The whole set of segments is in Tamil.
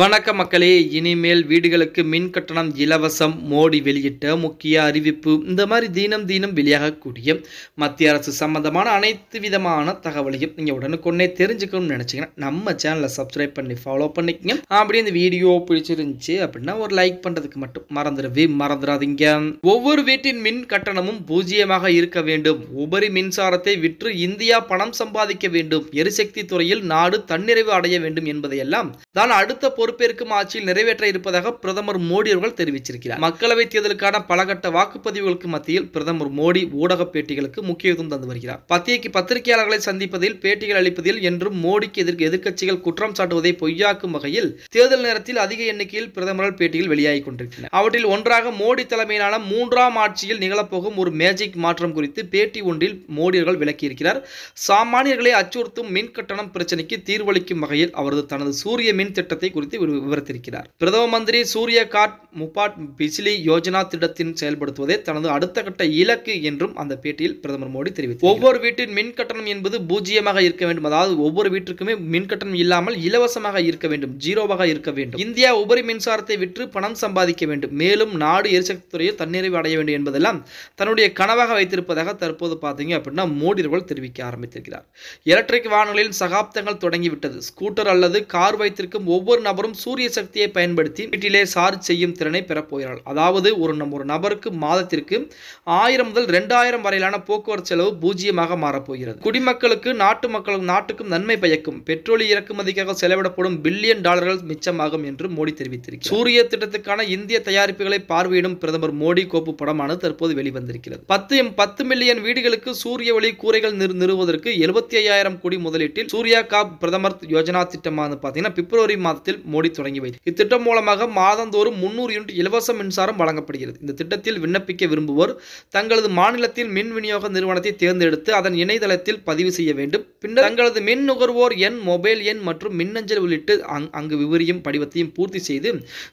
வணக்க மக்களே இனிமேல் வீடுகளுக்கு மின் கட்டணம் இலவசம் மோடி வெளியிட்ட முக்கிய அறிவிப்பு இந்த மாதிரி தினம் தினம் வெளியாகக்கூடிய மத்திய அரசு சம்பந்தமான அனைத்து விதமான தகவலையும் நீங்கள் கொன்னே தெரிஞ்சுக்கணும்னு நினச்சிங்கன்னா நம்ம சேனலை சப்ஸ்கிரைப் பண்ணி ஃபாலோ பண்ணிக்கங்க அப்படி இந்த வீடியோ பிடிச்சிருந்துச்சு அப்படின்னா ஒரு லைக் பண்ணுறதுக்கு மட்டும் மறந்துடவே மறந்துடாதீங்க ஒவ்வொரு வீட்டின் மின் கட்டணமும் பூஜ்ஜியமாக இருக்க வேண்டும் உபரி மின்சாரத்தை விற்று இந்தியா பணம் சம்பாதிக்க வேண்டும் எரிசக்தி துறையில் நாடு தன்னிறைவு அடைய வேண்டும் என்பதையெல்லாம் தான் அடுத்த பொறுப்பேற்கும் ஆட்சியில் நிறைவேற்ற இருப்பதாக பிரதமர் மோடி அவர்கள் தெரிவிச்சிருக்கிறார் மக்களவைத் தேர்தலுக்கான பலகட்ட வாக்குப்பதிவுகளுக்கு மத்தியில் பிரதமர் மோடி ஊடக பேட்டிகளுக்கு முக்கியத்துவம் தந்து வருகிறார் பத்திரிகை பத்திரிகையாளர்களை சந்திப்பதில் பேட்டிகள் அளிப்பதில் என்றும் மோடிக்கு எதிர்க்க எதிர்க்கட்சிகள் குற்றம் சாட்டுவதை பொய்யாக்கும் வகையில் தேர்தல் நேரத்தில் அதிக எண்ணிக்கையில் பிரதமரால் பேட்டியில் வெளியாகி கொண்டிருக்கின்றன அவற்றில் ஒன்றாக மோடி தலைமையிலான மூன்றாம் ஆட்சியில் நிகழப்போகும் ஒரு மேஜிக் மாற்றம் குறித்து பேட்டி ஒன்றில் மோடி அவர்கள் விளக்கியிருக்கிறார் சாமானியர்களை அச்சுறுத்தும் மின் கட்டணம் பிரச்சனைக்கு தீர்வளிக்கும் வகையில் அவரது தனது சூரிய மின் திட்டத்தை குறித்து விவரித்திருக்கிறார் பிரதம மந்திரி சூரிய காட் முப்பாட் பிஜிலி யோஜனா திட்டத்தின் செயல்படுத்துவதே தனது அடுத்த கட்ட இலக்கு என்றும் அந்த பேட்டியில் பிரதமர் மோடி தெரிவித்தார் ஒவ்வொரு வீட்டின் மின் கட்டணம் என்பது பூஜ்ஜியமாக இருக்க வேண்டும் அதாவது ஒவ்வொரு வீட்டிற்குமே மின் கட்டணம் இல்லாமல் இலவசமாக இருக்க வேண்டும் ஜீரோவாக இருக்க வேண்டும் இந்தியா உபரி மின்சாரத்தை விற்று பணம் சம்பாதிக்க வேண்டும் மேலும் நாடு எரிசக்தி துறையில் தன்னிறைவு அடைய வேண்டும் என்பதெல்லாம் தன்னுடைய கனவாக வைத்திருப்பதாக தற்போது பார்த்தீங்க அப்படின்னா மோடி அவர்கள் தெரிவிக்க ஆரம்பித்திருக்கிறார் எலக்ட்ரிக் வாகனங்களின் சகாப்தங்கள் தொடங்கிவிட்டது ஸ்கூட்டர் அல்லது கார் வைத்திருக்கும் ஒவ்வொரு நபரும் சூரிய சக்தியை பயன்படுத்தி வீட்டிலே சார்ஜ் செய்யும் திறனை பெறப்போகிறார் அதாவது ஒரு நம் ஒரு நபருக்கு மாதத்திற்கு ஆயிரம் முதல் ரெண்டாயிரம் வரையிலான போக்குவரத்து செலவு பூஜ்ஜியமாக மாறப்போகிறது குடிமக்களுக்கு நாட்டு மக்களும் நாட்டுக்கும் நன்மை பயக்கும் பெட்ரோல் இறக்குமதிக்காக செலவிடப்படும் பில்லியன் டாலர்கள் மிச்சமாகும் என்று மோடி தெரிவித்திருக்கிறார் சூரிய திட்டத்துக்கான இந்திய தயாரிப்புகளை பார்வையிடும் பிரதமர் மோடி கோப்பு படமானது தற்போது வெளிவந்திருக்கிறது பத்து பத்து மில்லியன் வீடுகளுக்கு சூரிய ஒளி கூரைகள் நிறுவுவதற்கு எழுபத்தி ஐயாயிரம் கோடி முதலீட்டில் சூர்யா காப் பிரதமர் யோஜனா திட்டமானது பிப்ரவரி மாதத்தில் திட்டத்தில் மோடி தொடங்கி வைத்தார் இத்திட்டம் மூலமாக மாதந்தோறும் முன்னூறு யூனிட் இலவச மின்சாரம் வழங்கப்படுகிறது இந்த திட்டத்தில் விண்ணப்பிக்க விரும்புவோர் தங்களது மாநிலத்தில் மின் விநியோக நிறுவனத்தை தேர்ந்தெடுத்து அதன் இணையதளத்தில் பதிவு செய்ய வேண்டும் பின்னர் தங்களது மின் நுகர்வோர் எண் மொபைல் எண் மற்றும் மின்னஞ்சல் உள்ளிட்டு அங்கு விவரியும் படிவத்தையும் பூர்த்தி செய்து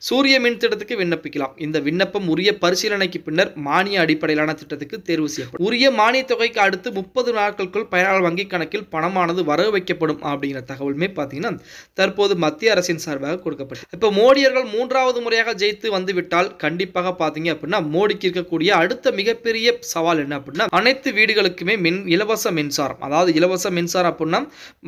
சூரிய மின் திட்டத்துக்கு விண்ணப்பிக்கலாம் இந்த விண்ணப்பம் உரிய பரிசீலனைக்கு பின்னர் மானிய அடிப்படையிலான திட்டத்துக்கு தேர்வு செய்யப்படும் உரிய மானிய தொகைக்கு அடுத்து முப்பது நாட்களுக்குள் பயனாளர் வங்கிக் கணக்கில் பணமானது வரவு வைக்கப்படும் அப்படிங்கிற தகவலுமே பார்த்தீங்கன்னா தற்போது மத்திய அரசின் சார்பாக கொடுக்கப்பட்டது இப்போ மோடியர்கள் மூன்றாவது முறையாக ஜெயித்து வந்துவிட்டால் கண்டிப்பாக பார்த்தீங்க அப்படின்னா மோடிக்கு இருக்கக்கூடிய அடுத்த மிகப்பெரிய சவால் என்ன அப்படின்னா அனைத்து வீடுகளுக்குமே மின் இலவச மின்சாரம் அதாவது இலவச மின்சாரம் அப்படின்னா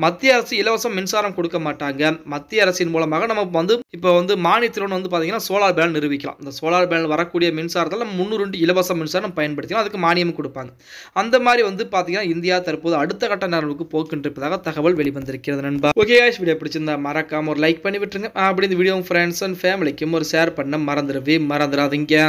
மத்திய அரசு இலவச மின்சாரம் கொடுக்க மாட்டாங்க மத்திய அரசின் மூலமாக நம்ம வந்து இப்போ வந்து மாநிலத்தில் வந்து பார்த்தீங்கன்னா சோலார் பேனல் நிரூபிக்கலாம் இந்த சோலார் பேனல் வரக்கூடிய மின்சாரத்தில் நம்ம முன்னூறு இலவச மின்சாரம் பயன்படுத்திக்கலாம் அதுக்கு மானியம் கொடுப்பாங்க அந்த மாதிரி வந்து பார்த்தீங்கன்னா இந்தியா தற்போது அடுத்த கட்ட நிறைவுக்கு போக்கின்றிருப்பதாக தகவல் வெளிவந்திருக்கிறது நண்பா ஓகே வீடியோ பிடிச்சிருந்தா மறக்காம ஒரு லைக் பண்ணிவிட்டு விட்டுருங்க அப்படி இந்த வீடியோ உங்கள் ஃப்ரெண்ட்ஸ் அண்ட் ஃபேமிலிக்கும் ஒரு ஷேர் பண்ண மறந்துடவே மறந்துடாதீங்க